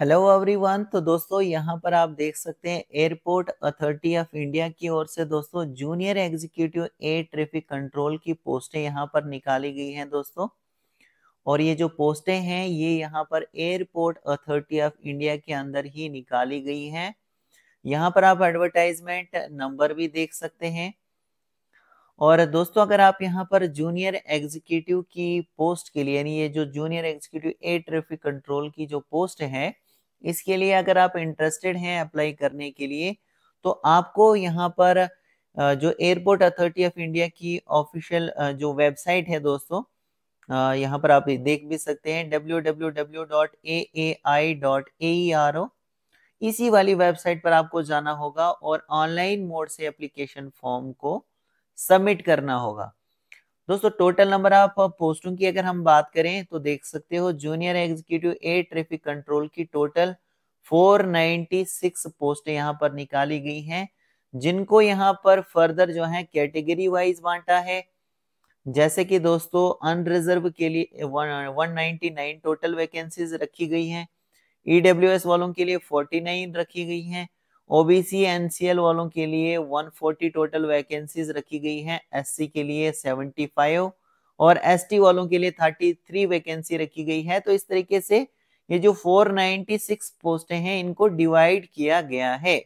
hello everyone तो दोस्तों यहाँ पर आप देख सकते हैं एयरपोर्ट अथॉरिटी ऑफ इंडिया की ओर से दोस्तों junior executive air traffic control की पोस्टें यहाँ पर निकाली गई हैं दोस्तों और ये जो पोस्टें हैं ये यहाँ पर एयरपोर्ट अथॉरिटी ऑफ इंडिया के अंदर ही निकाली गई हैं यहाँ पर आप एडवर्टाइजमेंट नंबर भी देख सकते हैं और दोस्तों अगर आप यहाँ पर जूनियर एग्जीक्यूटिव की पोस्ट के लिए यानी ये जो junior executive air traffic control की जो पोस्ट है इसके लिए अगर आप इंटरेस्टेड हैं अप्लाई करने के लिए तो आपको यहाँ पर जो एयरपोर्ट अथॉरिटी ऑफ इंडिया की ऑफिशियल जो वेबसाइट है दोस्तों यहाँ पर आप देख भी सकते हैं www.aai.aero इसी वाली वेबसाइट पर आपको जाना होगा और ऑनलाइन मोड से एप्लीकेशन फॉर्म को सबमिट करना होगा दोस्तों टोटल नंबर ऑफ पोस्टों की अगर हम बात करें तो देख सकते हो junior executive air traffic control की टोटल 496 पोस्टें यहाँ पर निकाली गई हैं जिनको यहाँ पर फर्दर जो है कैटेगरी वाइज बांटा है जैसे कि दोस्तों अनरिजर्व के लिए 199 टोटल वैकेंसीज रखी गई हैं ईडब्ल्यूएस e वालों के लिए 49 रखी गई हैं ओबीसी एनसीएल वालों के लिए 140 टोटल वैकेंसीज रखी गई हैं एससी के लिए 75 और एसटी वालों के लिए 33 वैकेंसी रखी गई है तो इस तरीके से ये जो 496 पोस्टें हैं इनको डिवाइड किया गया है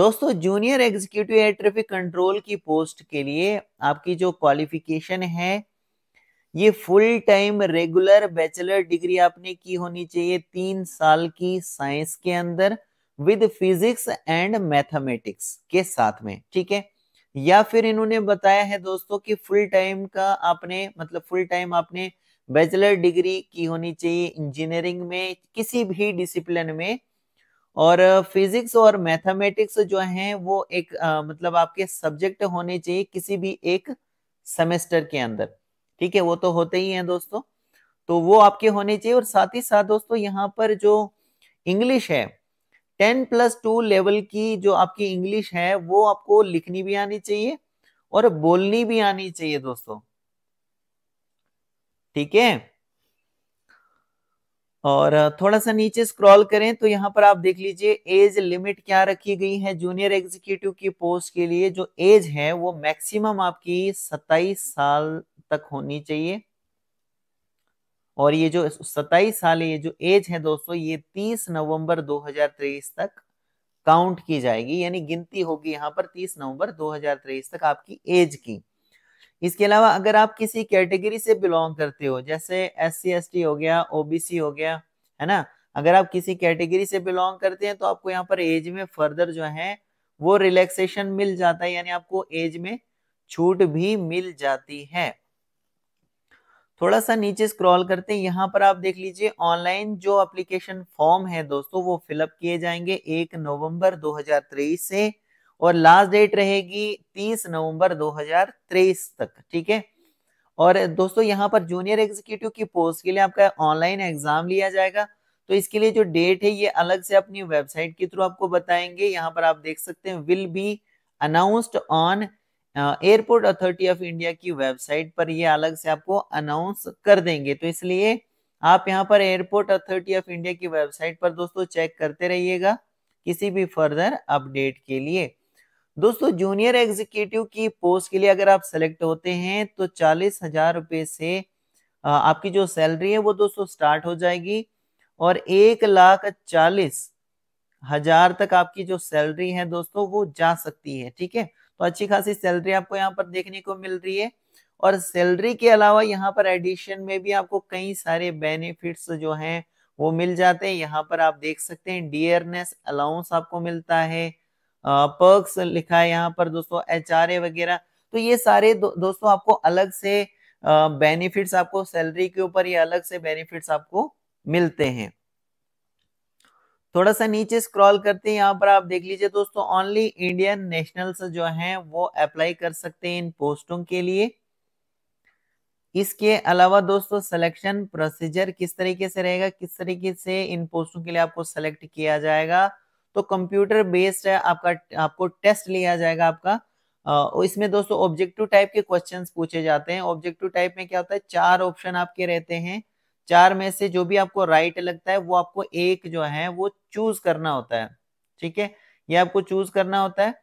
दोस्तों junior executive air traffic control की पोस्ट के लिए आपकी जो क्वालिफिकेशन है ये full time regular bachelor degree आपने की होनी चाहिए तीन साल की साइंस के अंदर विद फिजिक्स एंड मैथमेटिक्स के साथ में ठीक है या फिर इन्होंने बताया है दोस्तों कि फुल टाइम का आपने मतलब फुल टाइम आपने बैचलर डिग्री की होनी चाहिए इंजीनियरिंग में किसी भी डिसिप्लिन में और फिजिक्स और मैथमेटिक्स जो हैं वो एक आ, मतलब आपके सब्जेक्ट होने चाहिए किसी भी एक सेमेस्टर के अंदर ठीक है वो तो होते ही हैं दोस्तों तो वो आपके होने चाहिए और साथ ही साथ दोस्तों यहाँ पर जो इंग्लिश है टेन प्लस टू लेवल की जो आपकी इंग्लिश है वो आपको लिखनी भी आनी चाहिए और बोलनी भी आनी चाहिए दोस्तों ठीक है और थोड़ा सा नीचे स्क्रॉल करें तो यहाँ पर आप देख लीजिए एज लिमिट क्या रखी गई है जूनियर एग्जीक्यूटिव की पोस्ट के लिए जो एज है वो मैक्सिमम आपकी सत्ताईस साल तक होनी चाहिए और ये जो सत्ताईस साल ये जो एज है दोस्तों ये तीस नवंबर 2023 तक काउंट की जाएगी यानी गिनती होगी यहाँ पर तीस नवंबर 2023 तक आपकी एज की इसके अलावा अगर आप किसी कैटेगरी से बिलोंग करते हो जैसे एस सी एस टी हो गया ओबीसी हो गया है ना अगर आप किसी कैटेगरी से बिलोंग करते हैं तो आपको यहाँ पर एज में फर्दर जो है वो रिलैक्सेशन मिल जाता है यानी आपको एज में छूट भी मिल जाती है थोड़ा सा नीचे स्क्रॉल करते हैं यहाँ पर आप देख लीजिए ऑनलाइन जो एप्लीकेशन फॉर्म है दोस्तों वो फिलअप किए जाएंगे एक नवंबर 2023 से और लास्ट डेट रहेगी 30 नवंबर 2023 तक ठीक है और दोस्तों यहाँ पर जूनियर एग्जीक्यूटिव की पोस्ट के लिए आपका ऑनलाइन एग्जाम लिया जाएगा तो इसके लिए जो डेट है ये अलग से अपनी वेबसाइट के थ्रू आपको बताएंगे यहाँ पर आप देख सकते हैं will be announced on airport authority of India की वेबसाइट पर ये अलग से आपको अनाउंस कर देंगे तो इसलिए आप यहाँ पर एयरपोर्ट अथॉरिटी ऑफ इंडिया की वेबसाइट पर दोस्तों चेक करते रहिएगा किसी भी फर्दर अपडेट के लिए दोस्तों जूनियर एग्जीक्यूटिव की पोस्ट के लिए अगर आप सेलेक्ट होते हैं तो चालीस हजार रुपये से आपकी जो सैलरी है वो दोस्तों स्टार्ट हो जाएगी और एक लाख चालीस हजार तक आपकी जो सैलरी है दोस्तों वो जा सकती है ठीक है तो अच्छी खासी सैलरी आपको यहाँ पर देखने को मिल रही है और सैलरी के अलावा यहाँ पर एडिशन में भी आपको कई सारे बेनिफिट्स जो हैं वो मिल जाते हैं यहाँ पर आप देख सकते हैं डियरनेस अलाउंस आपको मिलता है पर्क्स लिखा है यहाँ पर दोस्तों एच वगैरह तो ये सारे दो, दोस्तों आपको अलग से बेनिफिट्स आपको सैलरी के ऊपर ये अलग से बेनिफिट्स आपको मिलते हैं थोड़ा सा नीचे स्क्रॉल करते हैं यहाँ पर आप देख लीजिए दोस्तों ओनली इंडियन नेशनल्स जो हैं वो अप्लाई कर सकते हैं इन पोस्टों के लिए इसके अलावा दोस्तों सिलेक्शन प्रोसीजर किस तरीके से रहेगा किस तरीके से इन पोस्टों के लिए आपको सेलेक्ट किया जाएगा तो कंप्यूटर बेस्ड है आपका आपको टेस्ट लिया जाएगा आपका इसमें दोस्तों ऑब्जेक्टिव टाइप के क्वेश्चंस पूछे जाते हैं ऑब्जेक्टिव टाइप में क्या होता है चार ऑप्शन आपके रहते हैं चार में से जो भी आपको राइट लगता है वो आपको एक जो है वो चूज करना होता है ठीक है ये आपको चूज करना होता है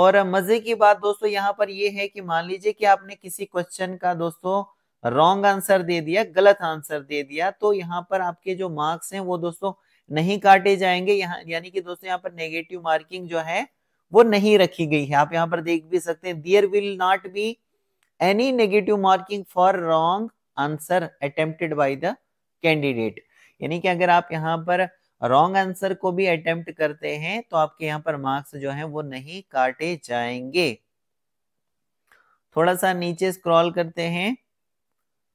और मजे की बात दोस्तों यहाँ पर ये है कि मान लीजिए कि आपने किसी क्वेश्चन का दोस्तों रॉन्ग आंसर दे दिया गलत आंसर दे दिया तो यहाँ पर आपके जो मार्क्स हैं वो दोस्तों नहीं काटे जाएंगे यहाँ यानी कि दोस्तों यहाँ पर नेगेटिव मार्किंग जो है वो नहीं रखी गई है आप यहाँ पर देख भी सकते हैं there will not be any negative marking for wrong answer attempted by the candidate यानी कि अगर आप यहाँ पर रॉन्ग आंसर को भी अटेम्प्ट करते हैं तो आपके यहाँ पर मार्क्स जो है वो नहीं काटे जाएंगे थोड़ा सा नीचे स्क्रॉल करते हैं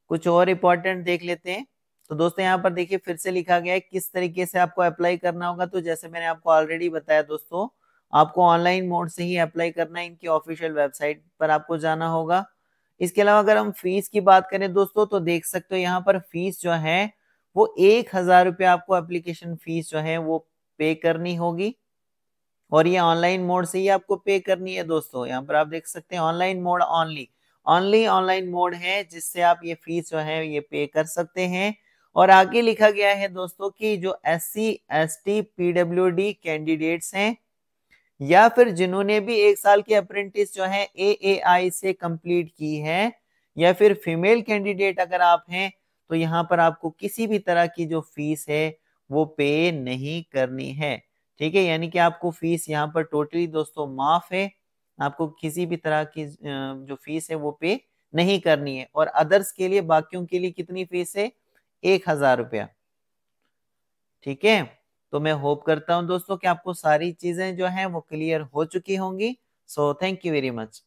कुछ और इंपॉर्टेंट देख लेते हैं तो दोस्तों यहाँ पर देखिए फिर से लिखा गया है किस तरीके से आपको अप्लाई करना होगा तो जैसे मैंने आपको ऑलरेडी बताया दोस्तों आपको ऑनलाइन मोड से ही अप्लाई करना है इनकी ऑफिशियल वेबसाइट पर आपको जाना होगा इसके अलावा अगर हम फीस की बात करें दोस्तों तो देख सकते हो यहाँ पर फीस जो है वो एक हजार रुपया आपको एप्लीकेशन फीस जो है वो पे करनी होगी और ये ऑनलाइन मोड से ही आपको पे करनी है दोस्तों यहाँ पर आप देख सकते हैं online mode only only online mode है जिससे आप ये फीस जो है ये पे कर सकते हैं और आगे लिखा गया है दोस्तों की जो S C S T P W D candidates हैं या फिर जिन्होंने भी एक साल की अप्रेंटिस जो है ए से कंप्लीट की है या फिर फीमेल कैंडिडेट अगर आप हैं तो यहाँ पर आपको किसी भी तरह की जो फीस है वो पे नहीं करनी है ठीक है यानी कि आपको फीस यहाँ पर टोटली दोस्तों माफ है आपको किसी भी तरह की जो फीस है वो पे नहीं करनी है और अदर्स के लिए बाकियों के लिए कितनी फीस है एक हजार रुपया ठीक है तो मैं होप करता हूं दोस्तों कि आपको सारी चीज़ें जो हैं वो क्लियर हो चुकी होंगी so thank you very much